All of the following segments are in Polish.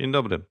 Dzień dobry.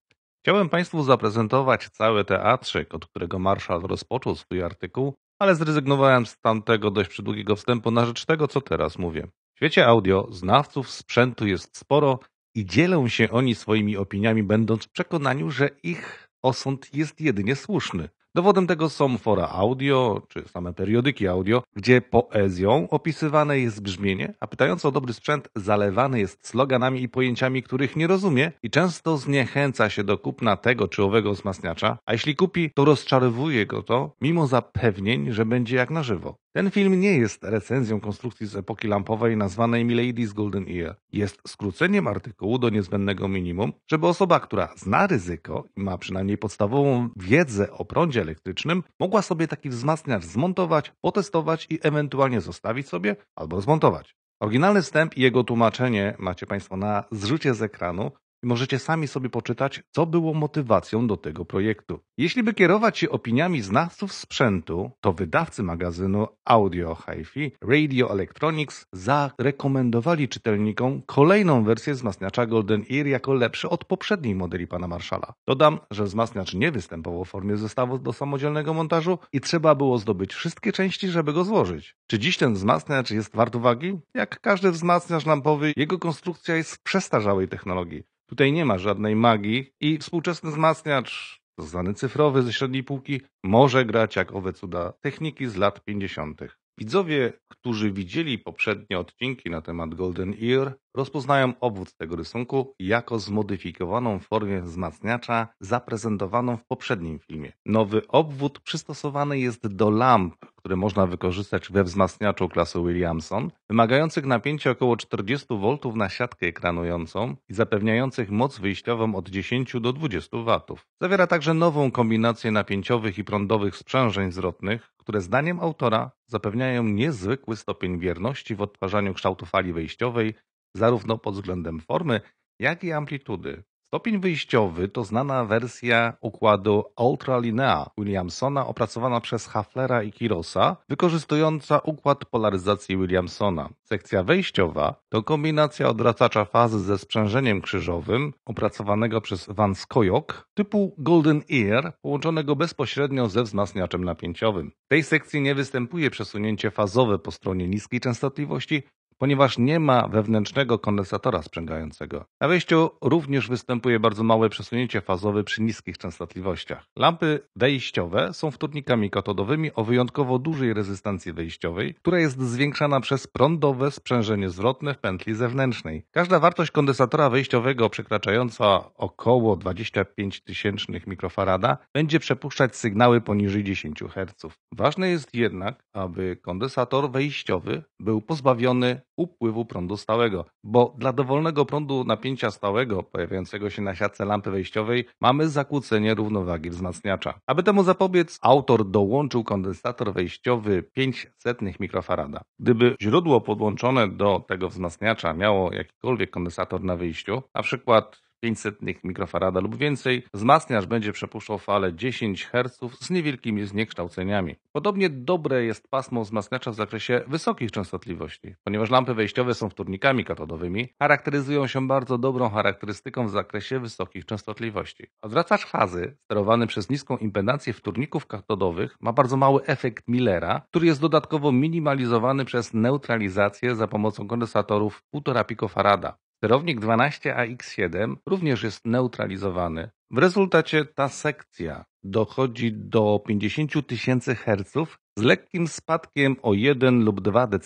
Chciałem Państwu zaprezentować cały teatrzyk, od którego marszał rozpoczął swój artykuł, ale zrezygnowałem z tamtego dość przydługiego wstępu na rzecz tego, co teraz mówię. W świecie audio znawców sprzętu jest sporo i dzielą się oni swoimi opiniami, będąc w przekonaniu, że ich osąd jest jedynie słuszny. Dowodem tego są fora audio, czy same periodyki audio, gdzie poezją opisywane jest brzmienie, a pytające o dobry sprzęt zalewany jest sloganami i pojęciami, których nie rozumie i często zniechęca się do kupna tego czy owego wzmacniacza, a jeśli kupi, to rozczarowuje go to, mimo zapewnień, że będzie jak na żywo. Ten film nie jest recenzją konstrukcji z epoki lampowej nazwanej Milady's Golden Ear. Jest skróceniem artykułu do niezbędnego minimum, żeby osoba, która zna ryzyko i ma przynajmniej podstawową wiedzę o prądzie elektrycznym, mogła sobie taki wzmacniacz zmontować, potestować i ewentualnie zostawić sobie albo zmontować. Oryginalny wstęp i jego tłumaczenie macie Państwo na zrzucie z ekranu, możecie sami sobie poczytać, co było motywacją do tego projektu. Jeśli by kierować się opiniami znawców sprzętu, to wydawcy magazynu Audio Hi-Fi Radio Electronics zarekomendowali czytelnikom kolejną wersję wzmacniacza Golden Ear jako lepszy od poprzedniej modeli pana Marszala. Dodam, że wzmacniacz nie występował w formie zestawu do samodzielnego montażu i trzeba było zdobyć wszystkie części, żeby go złożyć. Czy dziś ten wzmacniacz jest wart uwagi? Jak każdy wzmacniacz lampowy, jego konstrukcja jest przestarzałej technologii. Tutaj nie ma żadnej magii i współczesny wzmacniacz, znany cyfrowy ze średniej półki, może grać jak owe cuda techniki z lat 50. Widzowie, którzy widzieli poprzednie odcinki na temat Golden Ear, rozpoznają obwód tego rysunku jako zmodyfikowaną formę wzmacniacza zaprezentowaną w poprzednim filmie. Nowy obwód przystosowany jest do lamp, który można wykorzystać we wzmacniaczu klasy Williamson, wymagających napięcia około 40 V na siatkę ekranującą i zapewniających moc wyjściową od 10 do 20 W. Zawiera także nową kombinację napięciowych i prądowych sprzężeń zwrotnych, które zdaniem autora zapewniają niezwykły stopień wierności w odtwarzaniu kształtu fali wejściowej zarówno pod względem formy, jak i amplitudy. Stopień wyjściowy to znana wersja układu ultralinea Williamsona opracowana przez Haflera i Kirosa, wykorzystująca układ polaryzacji Williamsona. Sekcja wejściowa to kombinacja odwracacza fazy ze sprzężeniem krzyżowym opracowanego przez Van Skojok typu Golden Ear, połączonego bezpośrednio ze wzmacniaczem napięciowym. W tej sekcji nie występuje przesunięcie fazowe po stronie niskiej częstotliwości, ponieważ nie ma wewnętrznego kondensatora sprzęgającego. Na wejściu również występuje bardzo małe przesunięcie fazowe przy niskich częstotliwościach. Lampy wejściowe są wtórnikami katodowymi o wyjątkowo dużej rezystancji wejściowej, która jest zwiększana przez prądowe sprzężenie zwrotne w pętli zewnętrznej. Każda wartość kondensatora wejściowego przekraczająca około 25 tysięcznych mikrofarada będzie przepuszczać sygnały poniżej 10 Hz. Ważne jest jednak, aby kondensator wejściowy był pozbawiony upływu prądu stałego, bo dla dowolnego prądu napięcia stałego pojawiającego się na siatce lampy wejściowej mamy zakłócenie równowagi wzmacniacza. Aby temu zapobiec, autor dołączył kondensator wejściowy 500 mikrofarada. Gdyby źródło podłączone do tego wzmacniacza miało jakikolwiek kondensator na wyjściu, na przykład 500 mikrofarada lub więcej, wzmacniacz będzie przepuszczał falę 10 Hz z niewielkimi zniekształceniami. Podobnie dobre jest pasmo wzmacniacza w zakresie wysokich częstotliwości. Ponieważ lampy wejściowe są wtórnikami katodowymi, charakteryzują się bardzo dobrą charakterystyką w zakresie wysokich częstotliwości. Odwracacz fazy, sterowany przez niską impedancję wtórników katodowych, ma bardzo mały efekt Millera, który jest dodatkowo minimalizowany przez neutralizację za pomocą kondensatorów 1,5 picofarada. Sterownik 12AX7 również jest neutralizowany. W rezultacie ta sekcja dochodzi do 50 tysięcy herców z lekkim spadkiem o 1 lub 2 dB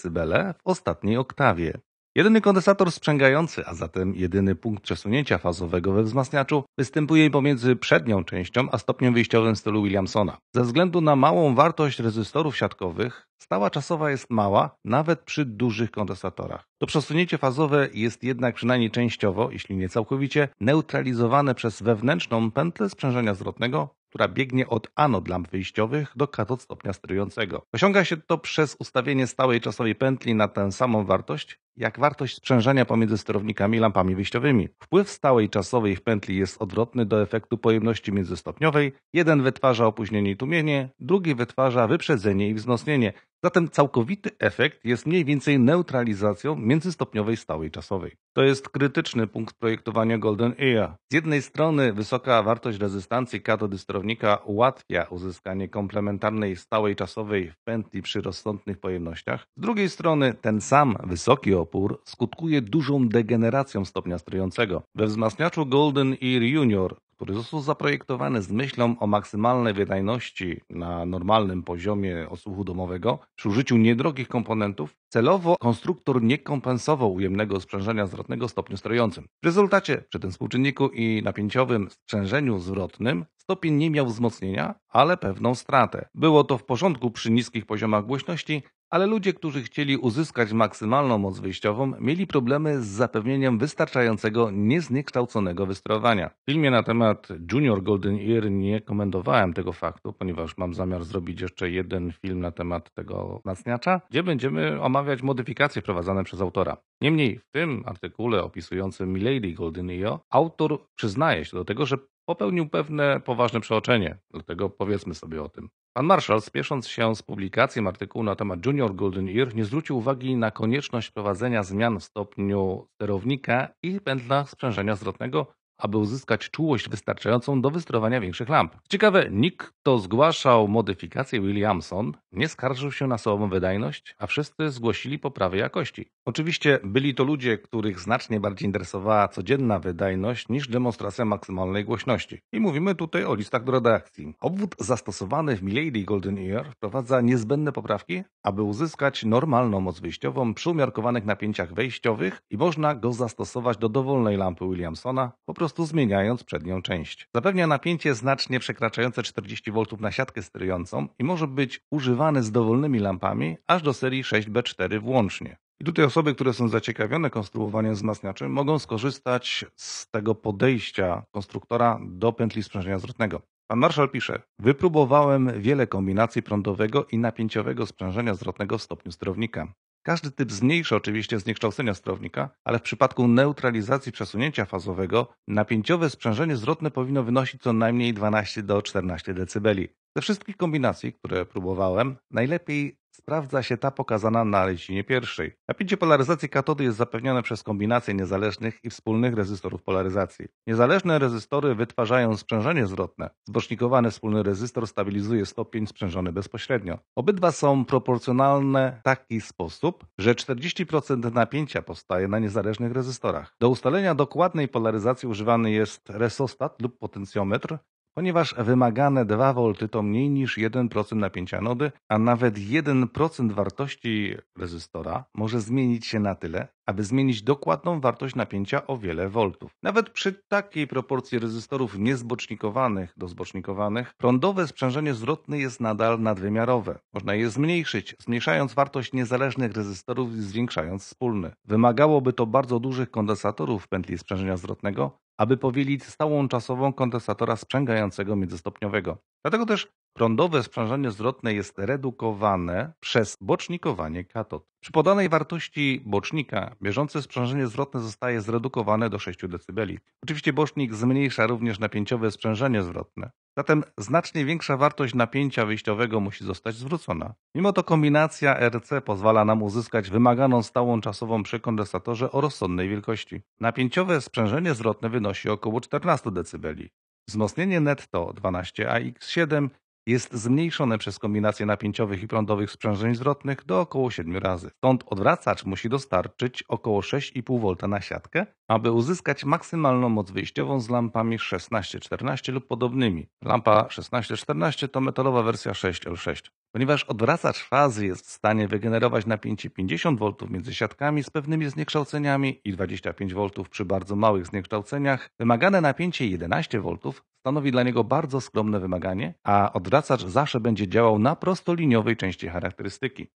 w ostatniej oktawie. Jedyny kondensator sprzęgający, a zatem jedyny punkt przesunięcia fazowego we wzmacniaczu, występuje pomiędzy przednią częścią a stopniem wyjściowym stylu Williamsona. Ze względu na małą wartość rezystorów siatkowych, Stała czasowa jest mała, nawet przy dużych kondensatorach. To przesunięcie fazowe jest jednak przynajmniej częściowo, jeśli nie całkowicie, neutralizowane przez wewnętrzną pętlę sprzężenia zwrotnego, która biegnie od anod lamp wyjściowych do katod stopnia sterującego. Osiąga się to przez ustawienie stałej czasowej pętli na tę samą wartość, jak wartość sprzężenia pomiędzy sterownikami i lampami wyjściowymi. Wpływ stałej czasowej w pętli jest odwrotny do efektu pojemności międzystopniowej. Jeden wytwarza opóźnienie i tłumienie, drugi wytwarza wyprzedzenie i wzmocnienie. Zatem całkowity efekt jest mniej więcej neutralizacją międzystopniowej stałej czasowej. To jest krytyczny punkt projektowania Golden Ear. Z jednej strony wysoka wartość rezystancji katody sterownika ułatwia uzyskanie komplementarnej stałej czasowej w pętli przy rozsądnych pojemnościach. Z drugiej strony ten sam wysoki opór skutkuje dużą degeneracją stopnia sterującego. We wzmacniaczu Golden Ear Junior który został zaprojektowany z myślą o maksymalnej wydajności na normalnym poziomie osłuchu domowego przy użyciu niedrogich komponentów, celowo konstruktor nie kompensował ujemnego sprzężenia zwrotnego stopniu sterującym. W rezultacie przy tym współczynniku i napięciowym sprzężeniu zwrotnym stopień nie miał wzmocnienia, ale pewną stratę. Było to w porządku przy niskich poziomach głośności, ale ludzie, którzy chcieli uzyskać maksymalną moc wyjściową, mieli problemy z zapewnieniem wystarczającego, niezniekształconego wystrowania. W filmie na temat Junior Golden Ear nie komendowałem tego faktu, ponieważ mam zamiar zrobić jeszcze jeden film na temat tego nacniacza, gdzie będziemy omawiać modyfikacje wprowadzane przez autora. Niemniej w tym artykule opisującym Milady Golden Ear autor przyznaje się do tego, że popełnił pewne poważne przeoczenie, dlatego powiedzmy sobie o tym. Pan Marshall, spiesząc się z publikacją artykułu na temat Junior Golden Ear, nie zwrócił uwagi na konieczność wprowadzenia zmian w stopniu sterownika i pętla sprzężenia zwrotnego aby uzyskać czułość wystarczającą do wystrowania większych lamp. Ciekawe, nikt, kto zgłaszał modyfikację Williamson, nie skarżył się na słabą wydajność, a wszyscy zgłosili poprawę jakości. Oczywiście byli to ludzie, których znacznie bardziej interesowała codzienna wydajność niż demonstracja maksymalnej głośności. I mówimy tutaj o listach do redakcji. Obwód zastosowany w Milady Golden Ear wprowadza niezbędne poprawki, aby uzyskać normalną moc wyjściową przy umiarkowanych napięciach wejściowych i można go zastosować do dowolnej lampy Williamsona po prostu prostu zmieniając przednią część. Zapewnia napięcie znacznie przekraczające 40 V na siatkę sterującą i może być używany z dowolnymi lampami aż do serii 6B4 włącznie. I tutaj osoby, które są zaciekawione konstruowaniem wzmacniaczy, mogą skorzystać z tego podejścia konstruktora do pętli sprzężenia zwrotnego. Pan marszał pisze: Wypróbowałem wiele kombinacji prądowego i napięciowego sprzężenia zwrotnego w stopniu sterownika. Każdy typ zmniejsza oczywiście zniekształcenia sterownika, ale w przypadku neutralizacji przesunięcia fazowego napięciowe sprzężenie zwrotne powinno wynosić co najmniej 12 do 14 dB. Ze wszystkich kombinacji, które próbowałem, najlepiej Sprawdza się ta pokazana na lecinie pierwszej. Napięcie polaryzacji katody jest zapewnione przez kombinację niezależnych i wspólnych rezystorów polaryzacji. Niezależne rezystory wytwarzają sprzężenie zwrotne. Zbocznikowane wspólny rezystor stabilizuje stopień sprzężony bezpośrednio. Obydwa są proporcjonalne w taki sposób, że 40% napięcia powstaje na niezależnych rezystorach. Do ustalenia dokładnej polaryzacji używany jest resostat lub potencjometr, ponieważ wymagane 2 V to mniej niż 1% napięcia nody, a nawet 1% wartości rezystora może zmienić się na tyle, aby zmienić dokładną wartość napięcia o wiele V. Nawet przy takiej proporcji rezystorów niezbocznikowanych do zbocznikowanych, prądowe sprzężenie zwrotne jest nadal nadwymiarowe. Można je zmniejszyć, zmniejszając wartość niezależnych rezystorów i zwiększając wspólny. Wymagałoby to bardzo dużych kondensatorów w pętli sprzężenia zwrotnego, aby powielić stałą czasową kondensatora sprzęgającego międzystopniowego. Dlatego też Prądowe sprzężenie zwrotne jest redukowane przez bocznikowanie katod. Przy podanej wartości bocznika bieżące sprzężenie zwrotne zostaje zredukowane do 6 dB. Oczywiście bocznik zmniejsza również napięciowe sprzężenie zwrotne. Zatem znacznie większa wartość napięcia wyjściowego musi zostać zwrócona. Mimo to kombinacja RC pozwala nam uzyskać wymaganą stałą czasową przy kondensatorze o rozsądnej wielkości. Napięciowe sprzężenie zwrotne wynosi około 14 dB. Wzmocnienie netto 12AX7 jest zmniejszone przez kombinację napięciowych i prądowych sprzężeń zwrotnych do około 7 razy. Stąd odwracacz musi dostarczyć około 6,5 V na siatkę, aby uzyskać maksymalną moc wyjściową z lampami 1614 lub podobnymi. Lampa 1614 to metalowa wersja 6L6. Ponieważ odwracacz fazy jest w stanie wygenerować napięcie 50 V między siatkami z pewnymi zniekształceniami i 25 V przy bardzo małych zniekształceniach, wymagane napięcie 11 V stanowi dla niego bardzo skromne wymaganie, a odwracacz zawsze będzie działał na prostoliniowej części charakterystyki.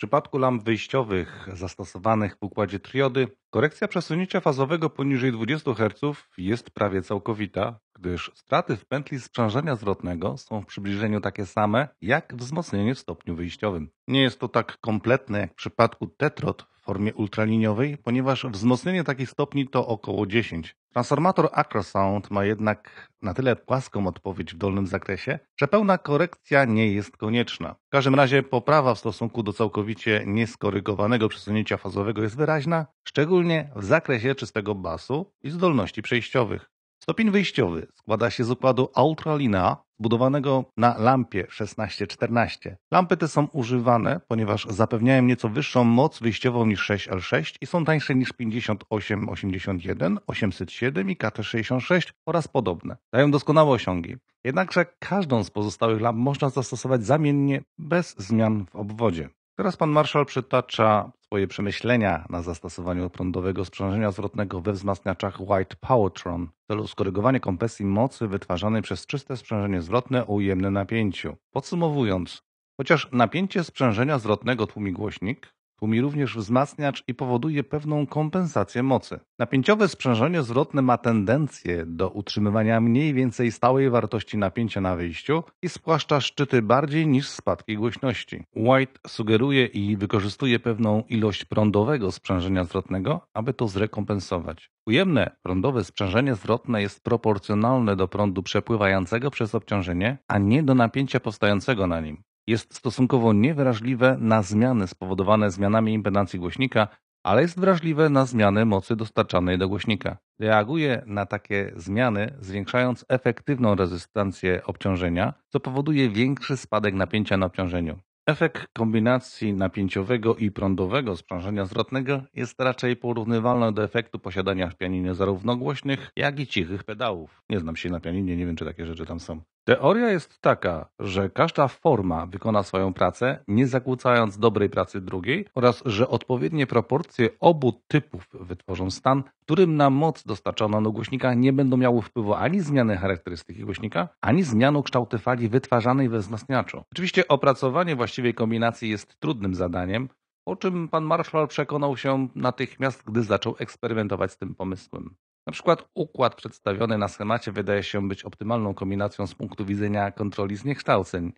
W przypadku lamp wyjściowych zastosowanych w układzie triody korekcja przesunięcia fazowego poniżej 20 Hz jest prawie całkowita, gdyż straty w pętli sprzężenia zwrotnego są w przybliżeniu takie same jak wzmocnienie w stopniu wyjściowym. Nie jest to tak kompletne jak w przypadku tetrod formie ultraliniowej, ponieważ wzmocnienie takiej stopni to około 10. Transformator Acrosound ma jednak na tyle płaską odpowiedź w dolnym zakresie, że pełna korekcja nie jest konieczna. W każdym razie poprawa w stosunku do całkowicie nieskorygowanego przesunięcia fazowego jest wyraźna, szczególnie w zakresie czystego basu i zdolności przejściowych. Stopień wyjściowy składa się z układu ultralina budowanego na lampie 1614. Lampy te są używane, ponieważ zapewniają nieco wyższą moc wyjściową niż 6L6 i są tańsze niż 5881, 807 i KT66 oraz podobne. Dają doskonałe osiągi. Jednakże każdą z pozostałych lamp można zastosować zamiennie bez zmian w obwodzie. Teraz pan marszał przytacza swoje przemyślenia na zastosowaniu prądowego sprzężenia zwrotnego we wzmacniaczach White Powertron w celu skorygowania kompresji mocy wytwarzanej przez czyste sprzężenie zwrotne o ujemnym napięciu. Podsumowując, chociaż napięcie sprzężenia zwrotnego tłumi głośnik, Tłumi również wzmacniacz i powoduje pewną kompensację mocy. Napięciowe sprzężenie zwrotne ma tendencję do utrzymywania mniej więcej stałej wartości napięcia na wyjściu i spłaszcza szczyty bardziej niż spadki głośności. White sugeruje i wykorzystuje pewną ilość prądowego sprzężenia zwrotnego, aby to zrekompensować. Ujemne prądowe sprzężenie zwrotne jest proporcjonalne do prądu przepływającego przez obciążenie, a nie do napięcia powstającego na nim jest stosunkowo niewrażliwe na zmiany spowodowane zmianami impedancji głośnika, ale jest wrażliwe na zmiany mocy dostarczanej do głośnika. Reaguje na takie zmiany, zwiększając efektywną rezystancję obciążenia, co powoduje większy spadek napięcia na obciążeniu. Efekt kombinacji napięciowego i prądowego sprzężenia zwrotnego jest raczej porównywalny do efektu posiadania w pianinie zarówno głośnych, jak i cichych pedałów. Nie znam się na pianinie, nie wiem czy takie rzeczy tam są. Teoria jest taka, że każda forma wykona swoją pracę, nie zakłócając dobrej pracy drugiej, oraz że odpowiednie proporcje obu typów wytworzą stan, w którym na moc dostarczona do no, głośnika nie będą miały wpływu ani zmiany charakterystyki głośnika, ani zmiany kształty fali wytwarzanej we wzmacniaczu. Oczywiście opracowanie właściwej kombinacji jest trudnym zadaniem, o czym pan Marshall przekonał się natychmiast, gdy zaczął eksperymentować z tym pomysłem. Na przykład układ przedstawiony na schemacie wydaje się być optymalną kombinacją z punktu widzenia kontroli zniekształceń.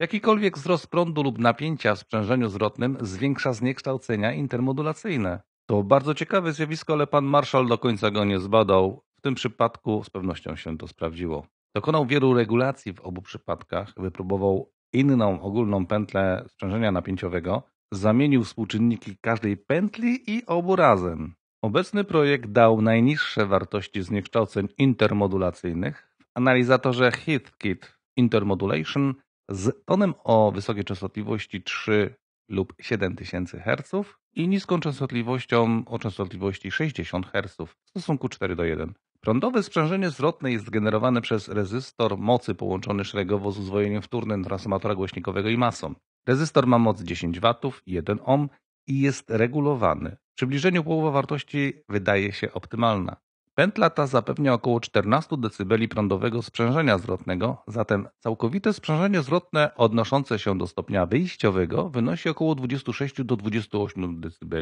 Jakikolwiek wzrost prądu lub napięcia w sprzężeniu zwrotnym zwiększa zniekształcenia intermodulacyjne. To bardzo ciekawe zjawisko, ale pan Marshall do końca go nie zbadał. W tym przypadku z pewnością się to sprawdziło. Dokonał wielu regulacji w obu przypadkach, wypróbował inną ogólną pętlę sprzężenia napięciowego, zamienił współczynniki każdej pętli i obu razem. Obecny projekt dał najniższe wartości zniekształceń intermodulacyjnych w analizatorze Heathkit Intermodulation z tonem o wysokiej częstotliwości 3 lub 7000 Hz i niską częstotliwością o częstotliwości 60 Hz w stosunku 4 do 1. Prądowe sprzężenie zwrotne jest generowane przez rezystor mocy połączony szeregowo z uzwojeniem wtórnym transformatora głośnikowego i masą. Rezystor ma moc 10 W, 1 Ohm i jest regulowany w przybliżeniu połowa wartości wydaje się optymalna. Pętla ta zapewnia około 14 dB prądowego sprzężenia zwrotnego, zatem całkowite sprzężenie zwrotne odnoszące się do stopnia wyjściowego wynosi około 26 do 28 dB,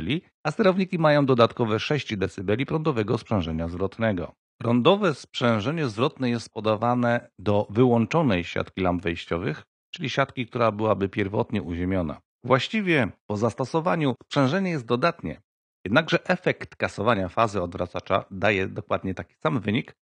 a sterowniki mają dodatkowe 6 dB prądowego sprzężenia zwrotnego. Prądowe sprzężenie zwrotne jest podawane do wyłączonej siatki lamp wejściowych, czyli siatki, która byłaby pierwotnie uziemiona. Właściwie po zastosowaniu sprzężenie jest dodatnie Jednakże efekt kasowania fazy odwracacza daje dokładnie taki sam wynik,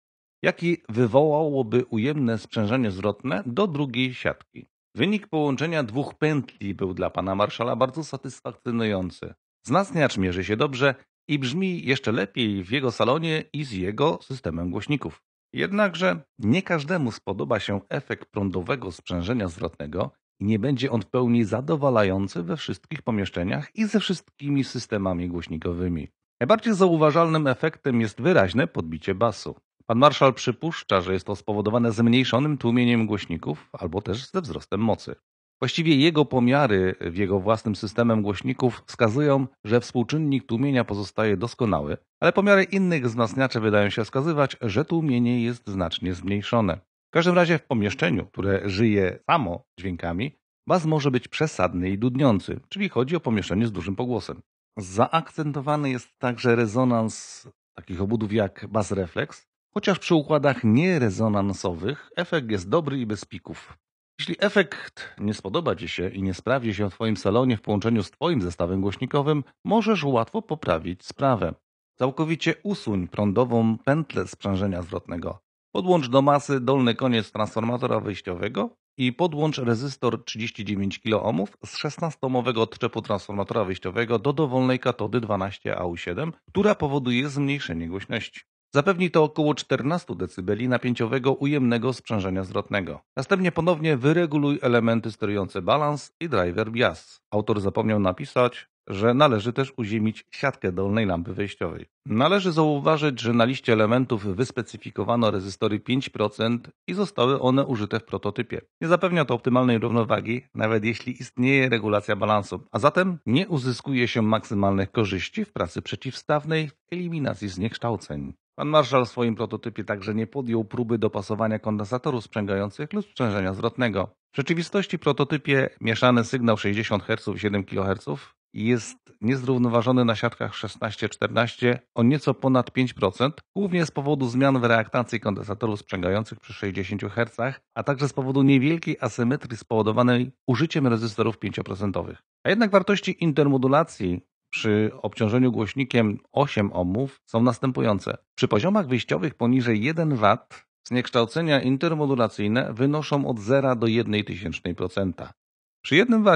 jaki wywołałoby ujemne sprzężenie zwrotne do drugiej siatki. Wynik połączenia dwóch pętli był dla pana marszala bardzo satysfakcjonujący. Wzmacniacz mierzy się dobrze i brzmi jeszcze lepiej w jego salonie i z jego systemem głośników. Jednakże nie każdemu spodoba się efekt prądowego sprzężenia zwrotnego i nie będzie on w pełni zadowalający we wszystkich pomieszczeniach i ze wszystkimi systemami głośnikowymi. Najbardziej zauważalnym efektem jest wyraźne podbicie basu. Pan marszał przypuszcza, że jest to spowodowane zmniejszonym tłumieniem głośników albo też ze wzrostem mocy. Właściwie jego pomiary w jego własnym systemem głośników wskazują, że współczynnik tłumienia pozostaje doskonały, ale pomiary innych wzmacniaczy wydają się wskazywać, że tłumienie jest znacznie zmniejszone. W każdym razie w pomieszczeniu, które żyje samo dźwiękami, bas może być przesadny i dudniący, czyli chodzi o pomieszczenie z dużym pogłosem. Zaakcentowany jest także rezonans takich obudów jak bas refleks, chociaż przy układach nierezonansowych efekt jest dobry i bez pików. Jeśli efekt nie spodoba Ci się i nie sprawdzi się w Twoim salonie w połączeniu z Twoim zestawem głośnikowym, możesz łatwo poprawić sprawę. Całkowicie usuń prądową pętlę sprzężenia zwrotnego. Podłącz do masy dolny koniec transformatora wyjściowego i podłącz rezystor 39 kOhm z 16 omowego odczepu transformatora wyjściowego do dowolnej katody 12AU7, która powoduje zmniejszenie głośności. Zapewni to około 14 dB napięciowego ujemnego sprzężenia zwrotnego. Następnie ponownie wyreguluj elementy sterujące balans i driver bias. Autor zapomniał napisać że należy też uziemić siatkę dolnej lampy wejściowej. Należy zauważyć, że na liście elementów wyspecyfikowano rezystory 5% i zostały one użyte w prototypie. Nie zapewnia to optymalnej równowagi, nawet jeśli istnieje regulacja balansu, a zatem nie uzyskuje się maksymalnych korzyści w pracy przeciwstawnej w eliminacji zniekształceń. Pan Marszal w swoim prototypie także nie podjął próby dopasowania kondensatorów sprzęgających lub sprzężenia zwrotnego. W rzeczywistości prototypie mieszany sygnał 60 Hz i 7 kHz jest niezrównoważony na siatkach 16-14 o nieco ponad 5%, głównie z powodu zmian w reaktacji kondensatorów sprzęgających przy 60 Hz, a także z powodu niewielkiej asymetrii spowodowanej użyciem rezystorów 5%. A jednak wartości intermodulacji przy obciążeniu głośnikiem 8 ohmów są następujące. Przy poziomach wyjściowych poniżej 1 W zniekształcenia intermodulacyjne wynoszą od 0 do 1 tysięcznej procenta. Przy 1 W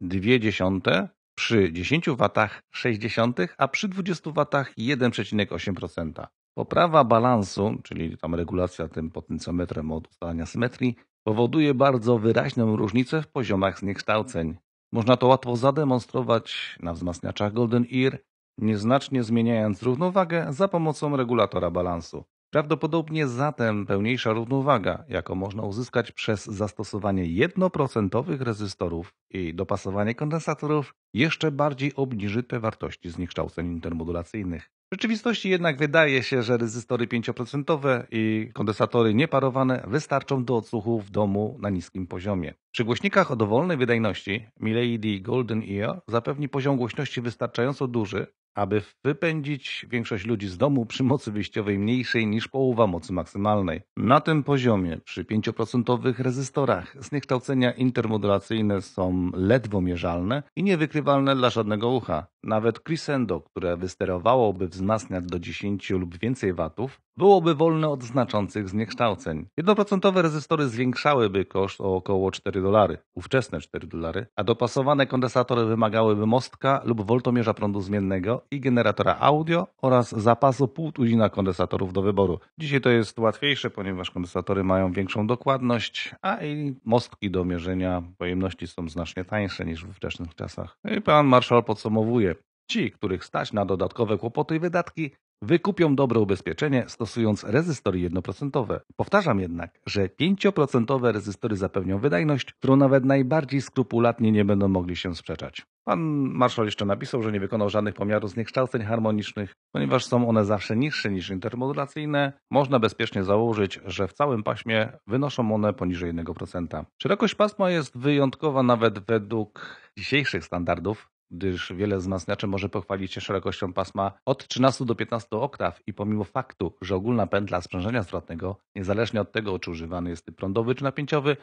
2 przy 10 watach 60, a przy 20 watach 1,8%. Poprawa balansu, czyli tam regulacja tym potencjometrem od ustalania symetrii, powoduje bardzo wyraźną różnicę w poziomach zniekształceń. Można to łatwo zademonstrować na wzmacniaczach Golden Ear, nieznacznie zmieniając równowagę za pomocą regulatora balansu. Prawdopodobnie zatem pełniejsza równowaga, jaką można uzyskać przez zastosowanie jednoprocentowych rezystorów i dopasowanie kondensatorów, jeszcze bardziej obniży te wartości zniekształceń intermodulacyjnych. W rzeczywistości jednak wydaje się, że rezystory 5% i kondensatory nieparowane wystarczą do odsłuchu w domu na niskim poziomie. Przy głośnikach o dowolnej wydajności Milady Golden Ear zapewni poziom głośności wystarczająco duży, aby wypędzić większość ludzi z domu przy mocy wyjściowej mniejszej niż połowa mocy maksymalnej. Na tym poziomie, przy 5% rezystorach, zniekształcenia intermodulacyjne są ledwo mierzalne i niewykrywalne dla żadnego ucha. Nawet crescendo, które wysterowałoby wzmacniacz do 10 lub więcej watów, byłoby wolne od znaczących zniekształceń. Jednoprocentowe rezystory zwiększałyby koszt o około 4 dolary, ówczesne 4 dolary, a dopasowane kondensatory wymagałyby mostka lub woltomierza prądu zmiennego i generatora audio oraz zapasu pół tuzina kondensatorów do wyboru. Dzisiaj to jest łatwiejsze, ponieważ kondensatory mają większą dokładność, a i mostki do mierzenia pojemności są znacznie tańsze niż w wczesnych czasach. No I pan marszał podsumowuje. Ci, których stać na dodatkowe kłopoty i wydatki, Wykupią dobre ubezpieczenie stosując rezystory jednoprocentowe. Powtarzam jednak, że 5% rezystory zapewnią wydajność, którą nawet najbardziej skrupulatni nie będą mogli się sprzeczać. Pan marszał jeszcze napisał, że nie wykonał żadnych pomiarów zniekształceń harmonicznych, ponieważ są one zawsze niższe niż intermodulacyjne. Można bezpiecznie założyć, że w całym paśmie wynoszą one poniżej 1%. Szerokość pasma jest wyjątkowa nawet według dzisiejszych standardów gdyż wiele wzmacniaczy może pochwalić się szerokością pasma od 13 do 15 oktaw i pomimo faktu, że ogólna pętla sprzężenia zwrotnego, niezależnie od tego czy używany jest typ prądowy czy napięciowy,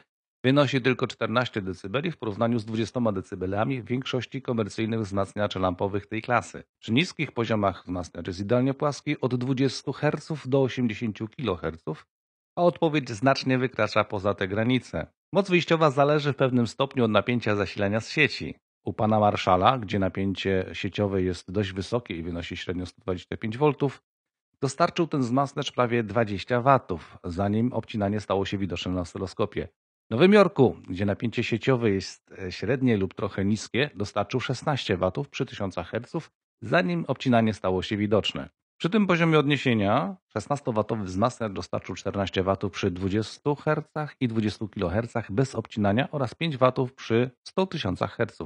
wynosi tylko 14 dB w porównaniu z 20 dB w większości komercyjnych wzmacniaczy lampowych tej klasy. Przy niskich poziomach wzmacniacz jest idealnie płaski od 20 Hz do 80 kHz, a odpowiedź znacznie wykracza poza te granice. Moc wyjściowa zależy w pewnym stopniu od napięcia zasilania z sieci u pana marszala, gdzie napięcie sieciowe jest dość wysokie i wynosi średnio 125 V, dostarczył ten wzmacniacz prawie 20 W, zanim obcinanie stało się widoczne na oscyloskopie. W Nowym Jorku, gdzie napięcie sieciowe jest e, średnie lub trochę niskie, dostarczył 16 W przy 1000 Hz, zanim obcinanie stało się widoczne. Przy tym poziomie odniesienia 16W wzmacniacz dostarczył 14W przy 20 Hz i 20 kHz bez obcinania oraz 5W przy 100 000 Hz.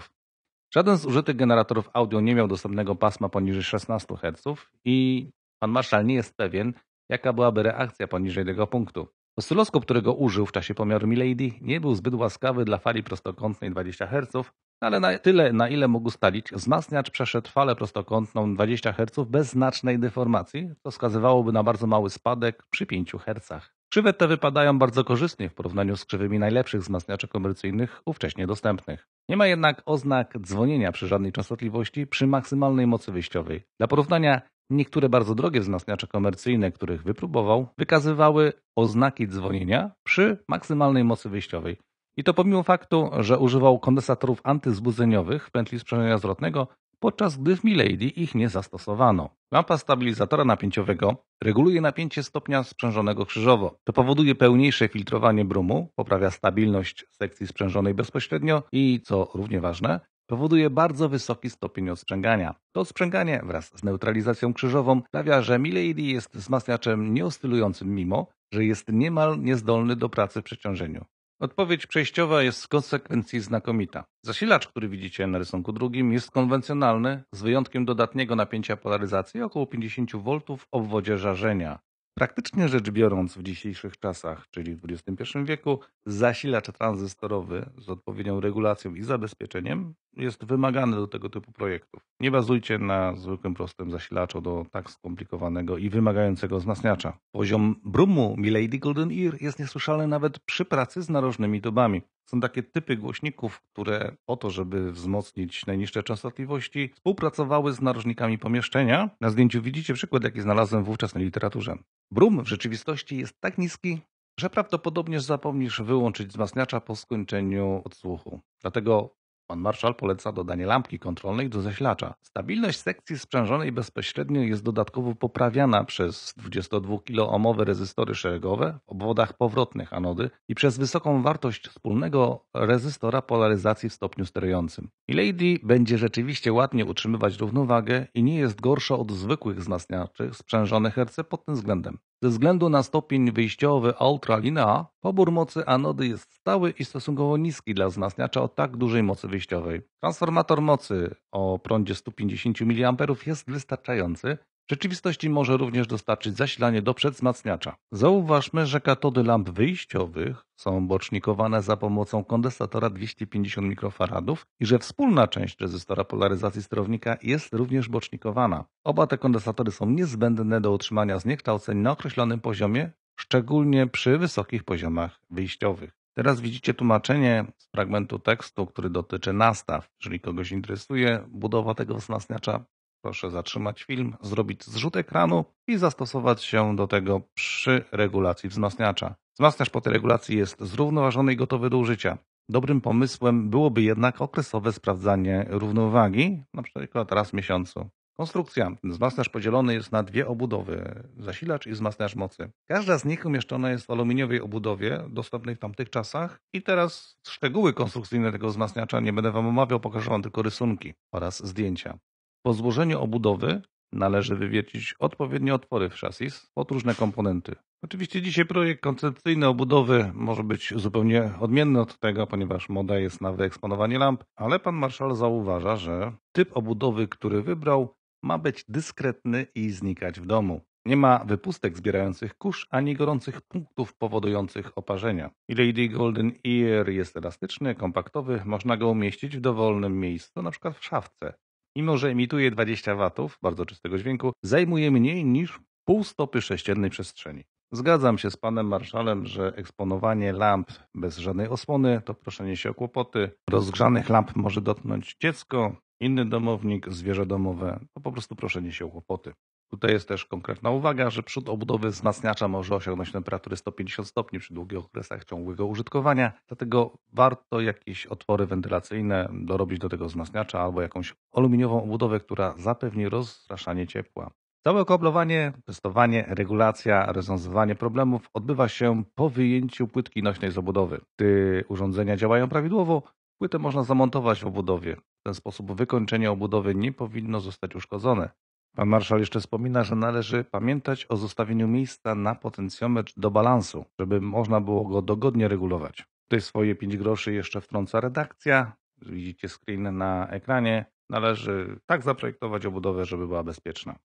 Żaden z użytych generatorów audio nie miał dostępnego pasma poniżej 16 Hz i pan marszał nie jest pewien, jaka byłaby reakcja poniżej tego punktu. Oscyloskop, którego użył w czasie pomiaru Milady, nie był zbyt łaskawy dla fali prostokątnej 20 Hz, no ale na tyle, na ile mógł ustalić, wzmacniacz przeszedł falę prostokątną 20 Hz bez znacznej deformacji, co wskazywałoby na bardzo mały spadek przy 5 Hz. Krzywe te wypadają bardzo korzystnie w porównaniu z krzywymi najlepszych wzmacniaczy komercyjnych ówcześnie dostępnych. Nie ma jednak oznak dzwonienia przy żadnej częstotliwości przy maksymalnej mocy wyjściowej. Dla porównania niektóre bardzo drogie wzmacniacze komercyjne, których wypróbował, wykazywały oznaki dzwonienia przy maksymalnej mocy wyjściowej. I to pomimo faktu, że używał kondensatorów antyzbudzeniowych w pętli sprzężenia zwrotnego podczas gdy w Milady ich nie zastosowano. Lampa stabilizatora napięciowego reguluje napięcie stopnia sprzężonego krzyżowo. To powoduje pełniejsze filtrowanie brumu, poprawia stabilność sekcji sprzężonej bezpośrednio i, co równie ważne, powoduje bardzo wysoki stopień odsprzęgania. To sprzęganie wraz z neutralizacją krzyżową sprawia, że Milady jest wzmacniaczem nieoscylującym mimo, że jest niemal niezdolny do pracy w przeciążeniu. Odpowiedź przejściowa jest w konsekwencji znakomita. Zasilacz, który widzicie na rysunku drugim, jest konwencjonalny, z wyjątkiem dodatniego napięcia polaryzacji około 50 V w obwodzie żarzenia. Praktycznie rzecz biorąc, w dzisiejszych czasach, czyli w XXI wieku, zasilacz tranzystorowy z odpowiednią regulacją i zabezpieczeniem jest wymagany do tego typu projektów. Nie bazujcie na zwykłym prostym zasilaczu do tak skomplikowanego i wymagającego wzmacniacza. Poziom brumu Milady Golden Ear jest niesłyszalny nawet przy pracy z narożnymi tubami. Są takie typy głośników, które po to, żeby wzmocnić najniższe częstotliwości, współpracowały z narożnikami pomieszczenia. Na zdjęciu widzicie przykład, jaki znalazłem wówczas na literaturze. Brum w rzeczywistości jest tak niski, że prawdopodobnie zapomnisz wyłączyć wzmacniacza po skończeniu odsłuchu. Dlatego Pan marszał poleca dodanie lampki kontrolnej do zaślacza. Stabilność sekcji sprzężonej bezpośrednio jest dodatkowo poprawiana przez 22-kiloomowe rezystory szeregowe w obwodach powrotnych anody i przez wysoką wartość wspólnego rezystora polaryzacji w stopniu sterującym. Lady będzie rzeczywiście ładnie utrzymywać równowagę i nie jest gorsza od zwykłych wzmacniaczy sprzężonych RC pod tym względem. Ze względu na stopień wyjściowy ultralina, pobór mocy anody jest stały i stosunkowo niski dla wzmacniacza o tak dużej mocy wyjściowej. Transformator mocy o prądzie 150 mA jest wystarczający, w rzeczywistości może również dostarczyć zasilanie do przedwzmacniacza. Zauważmy, że katody lamp wyjściowych są bocznikowane za pomocą kondensatora 250 mikrofaradów i że wspólna część rezystora polaryzacji sterownika jest również bocznikowana. Oba te kondensatory są niezbędne do utrzymania zniekształceń na określonym poziomie, szczególnie przy wysokich poziomach wyjściowych. Teraz widzicie tłumaczenie z fragmentu tekstu, który dotyczy nastaw. Jeżeli kogoś interesuje budowa tego wzmacniacza, Proszę zatrzymać film, zrobić zrzut ekranu i zastosować się do tego przy regulacji wzmacniacza. Wzmacniacz po tej regulacji jest zrównoważony i gotowy do użycia. Dobrym pomysłem byłoby jednak okresowe sprawdzanie równowagi, na przykład raz w miesiącu. Konstrukcja. Wzmacniacz podzielony jest na dwie obudowy, zasilacz i wzmacniacz mocy. Każda z nich umieszczona jest w aluminiowej obudowie, dostępnej w tamtych czasach i teraz szczegóły konstrukcyjne tego wzmacniacza nie będę Wam omawiał, pokażę Wam tylko rysunki oraz zdjęcia. Po złożeniu obudowy należy wywiercić odpowiednie otwory w szasis pod różne komponenty. Oczywiście dzisiaj projekt koncepcyjny obudowy może być zupełnie odmienny od tego, ponieważ moda jest na wyeksponowanie lamp, ale pan marszał zauważa, że typ obudowy, który wybrał, ma być dyskretny i znikać w domu. Nie ma wypustek zbierających kurz ani gorących punktów powodujących oparzenia. Lady Golden Ear jest elastyczny, kompaktowy, można go umieścić w dowolnym miejscu, np. w szafce mimo że emituje 20 watów bardzo czystego dźwięku, zajmuje mniej niż pół stopy sześciennej przestrzeni. Zgadzam się z panem marszalem, że eksponowanie lamp bez żadnej osłony to proszenie się o kłopoty. Rozgrzanych lamp może dotknąć dziecko, inny domownik, zwierzę domowe. To po prostu proszenie się o kłopoty. Tutaj jest też konkretna uwaga, że przód obudowy wzmacniacza może osiągnąć temperatury 150 stopni przy długich okresach ciągłego użytkowania, dlatego warto jakieś otwory wentylacyjne dorobić do tego wzmacniacza albo jakąś aluminiową obudowę, która zapewni rozpraszanie ciepła. Całe okablowanie, testowanie, regulacja, rozwiązywanie problemów odbywa się po wyjęciu płytki nośnej z obudowy. Gdy urządzenia działają prawidłowo, płytę można zamontować w obudowie. W ten sposób wykończenie obudowy nie powinno zostać uszkodzone. Pan marszał jeszcze wspomina, że należy pamiętać o zostawieniu miejsca na potencjometr do balansu, żeby można było go dogodnie regulować. Tutaj swoje 5 groszy jeszcze wtrąca redakcja. Widzicie screen na ekranie. Należy tak zaprojektować obudowę, żeby była bezpieczna.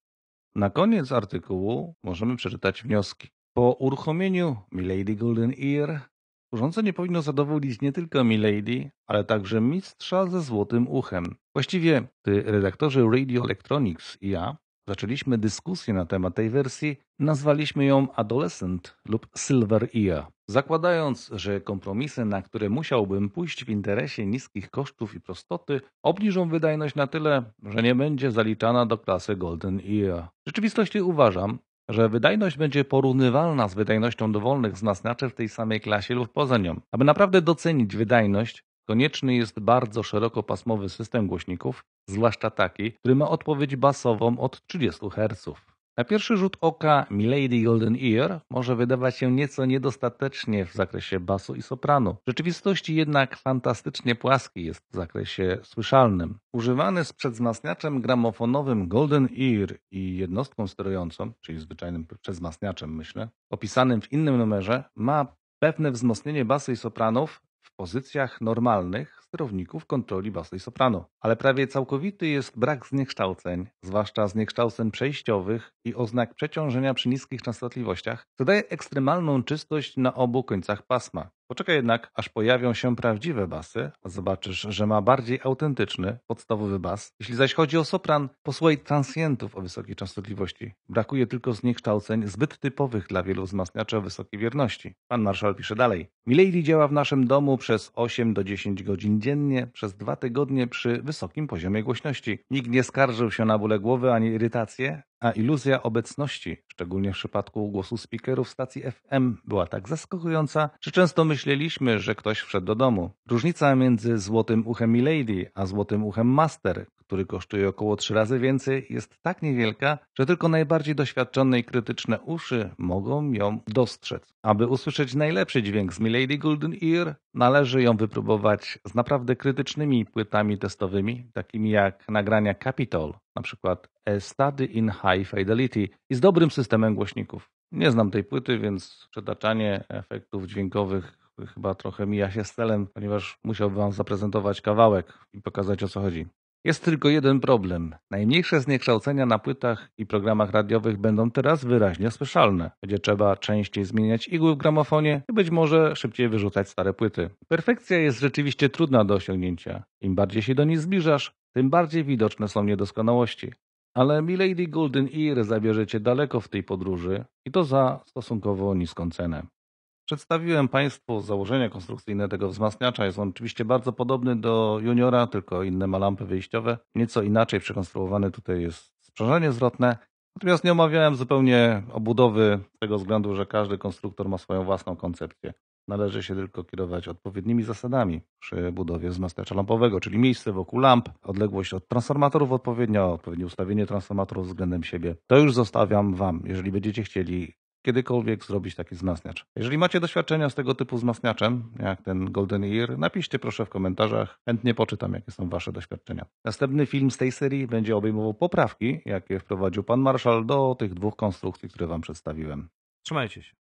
Na koniec artykułu możemy przeczytać wnioski. Po uruchomieniu Milady Golden Ear Urządzenie powinno zadowolić nie tylko Milady, ale także mistrza ze złotym uchem. Właściwie ty, redaktorzy Radio Electronics i ja, zaczęliśmy dyskusję na temat tej wersji, nazwaliśmy ją Adolescent lub Silver Ear. Zakładając, że kompromisy, na które musiałbym pójść w interesie niskich kosztów i prostoty, obniżą wydajność na tyle, że nie będzie zaliczana do klasy Golden Ear. W rzeczywistości uważam, że wydajność będzie porównywalna z wydajnością dowolnych znaczy w tej samej klasie lub poza nią. Aby naprawdę docenić wydajność, konieczny jest bardzo szerokopasmowy system głośników, zwłaszcza taki, który ma odpowiedź basową od 30 Hz. Na pierwszy rzut oka Milady Golden Ear może wydawać się nieco niedostatecznie w zakresie basu i sopranu. W rzeczywistości jednak fantastycznie płaski jest w zakresie słyszalnym. Używany z przedwzmacniaczem gramofonowym Golden Ear i jednostką sterującą, czyli zwyczajnym przedwzmacniaczem myślę, opisanym w innym numerze, ma pewne wzmocnienie basu i sopranów w pozycjach normalnych sterowników kontroli basu i soprano. Ale prawie całkowity jest brak zniekształceń, zwłaszcza zniekształceń przejściowych i oznak przeciążenia przy niskich częstotliwościach, co daje ekstremalną czystość na obu końcach pasma. Poczekaj jednak, aż pojawią się prawdziwe basy, a zobaczysz, że ma bardziej autentyczny, podstawowy bas. Jeśli zaś chodzi o sopran, posłuchaj transientów o wysokiej częstotliwości. Brakuje tylko zniekształceń zbyt typowych dla wielu wzmacniaczy o wysokiej wierności. Pan marszał pisze dalej. Milady działa w naszym domu przez 8 do 10 godzin dziennie przez dwa tygodnie przy wysokim poziomie głośności. Nikt nie skarżył się na bóle głowy ani irytację, a iluzja obecności, szczególnie w przypadku głosu speakerów stacji FM, była tak zaskakująca, że często myśleliśmy, że ktoś wszedł do domu. Różnica między złotym uchem Milady a złotym uchem Master, który kosztuje około trzy razy więcej, jest tak niewielka, że tylko najbardziej doświadczone i krytyczne uszy mogą ją dostrzec. Aby usłyszeć najlepszy dźwięk z Milady Golden Ear, należy ją wypróbować z naprawdę krytycznymi płytami testowymi, takimi jak nagrania Capitol, na przykład A Study in High Fidelity i z dobrym systemem głośników. Nie znam tej płyty, więc przetaczanie efektów dźwiękowych chyba trochę mija się z celem, ponieważ musiałbym wam zaprezentować kawałek i pokazać o co chodzi. Jest tylko jeden problem: najmniejsze zniekształcenia na płytach i programach radiowych będą teraz wyraźnie słyszalne. Będzie trzeba częściej zmieniać igły w gramofonie i być może szybciej wyrzucać stare płyty. Perfekcja jest rzeczywiście trudna do osiągnięcia. Im bardziej się do niej zbliżasz, tym bardziej widoczne są niedoskonałości. Ale Milady Golden Ear zabierze cię daleko w tej podróży i to za stosunkowo niską cenę. Przedstawiłem Państwu założenia konstrukcyjne tego wzmacniacza. Jest on oczywiście bardzo podobny do juniora, tylko inne ma lampy wyjściowe. Nieco inaczej przekonstruowany tutaj jest sprzężenie zwrotne. Natomiast nie omawiałem zupełnie obudowy z tego względu, że każdy konstruktor ma swoją własną koncepcję. Należy się tylko kierować odpowiednimi zasadami przy budowie wzmacniacza lampowego, czyli miejsce wokół lamp, odległość od transformatorów odpowiednio, odpowiednie ustawienie transformatorów względem siebie. To już zostawiam Wam. Jeżeli będziecie chcieli kiedykolwiek zrobić taki wzmacniacz. Jeżeli macie doświadczenia z tego typu wzmacniaczem, jak ten Golden Ear, napiszcie proszę w komentarzach, chętnie poczytam, jakie są Wasze doświadczenia. Następny film z tej serii będzie obejmował poprawki, jakie wprowadził Pan Marszal do tych dwóch konstrukcji, które Wam przedstawiłem. Trzymajcie się.